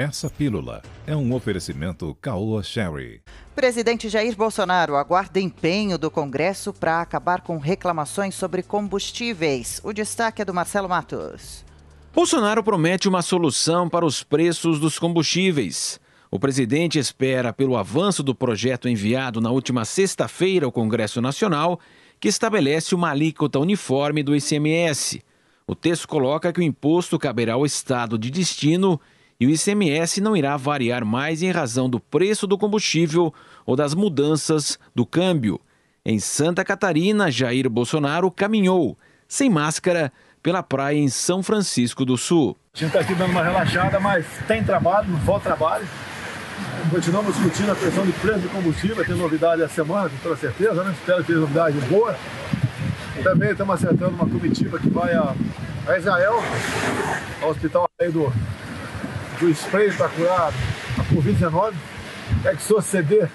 Essa pílula é um oferecimento Caoa Sherry. Presidente Jair Bolsonaro aguarda empenho do Congresso para acabar com reclamações sobre combustíveis. O destaque é do Marcelo Matos. Bolsonaro promete uma solução para os preços dos combustíveis. O presidente espera pelo avanço do projeto enviado na última sexta-feira ao Congresso Nacional, que estabelece uma alíquota uniforme do ICMS. O texto coloca que o imposto caberá ao estado de destino e o ICMS não irá variar mais em razão do preço do combustível ou das mudanças do câmbio. Em Santa Catarina, Jair Bolsonaro caminhou, sem máscara, pela praia em São Francisco do Sul. A gente está aqui dando uma relaxada, mas tem trabalho, não falta trabalho. Continuamos discutindo a questão do preço do combustível, Tem novidade essa semana, com toda certeza, né? Espero tenha novidade boa. Também estamos acertando uma comitiva que vai a, Israel, ao Hospital do do spray para curar a Covid-19, é que se eu ceder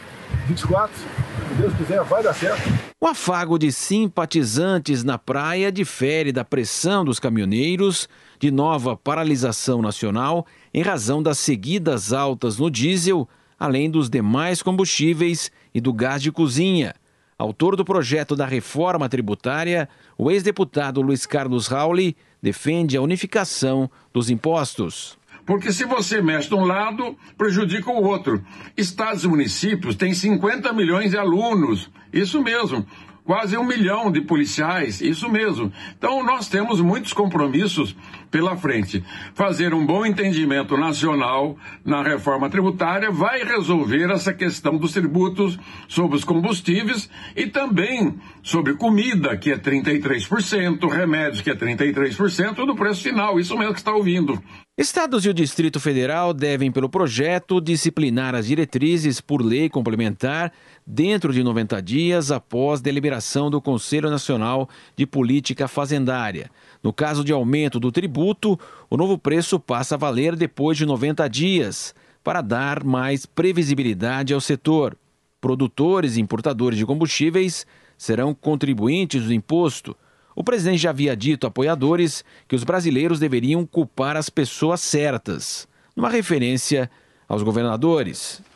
24, se Deus quiser, vai dar certo. O afago de simpatizantes na praia difere da pressão dos caminhoneiros, de nova paralisação nacional em razão das seguidas altas no diesel, além dos demais combustíveis e do gás de cozinha. Autor do projeto da reforma tributária, o ex-deputado Luiz Carlos Rauli defende a unificação dos impostos. Porque se você mexe de um lado, prejudica o outro. Estados e municípios têm 50 milhões de alunos. Isso mesmo quase um milhão de policiais, isso mesmo. Então nós temos muitos compromissos pela frente. Fazer um bom entendimento nacional na reforma tributária vai resolver essa questão dos tributos sobre os combustíveis e também sobre comida, que é 33%, remédios, que é 33% do preço final, isso mesmo que está ouvindo. Estados e o Distrito Federal devem, pelo projeto, disciplinar as diretrizes por lei complementar dentro de 90 dias após deliberação deliberação do Conselho Nacional de Política Fazendária. No caso de aumento do tributo, o novo preço passa a valer depois de 90 dias, para dar mais previsibilidade ao setor. Produtores e importadores de combustíveis serão contribuintes do imposto. O presidente já havia dito a apoiadores que os brasileiros deveriam culpar as pessoas certas, numa referência aos governadores.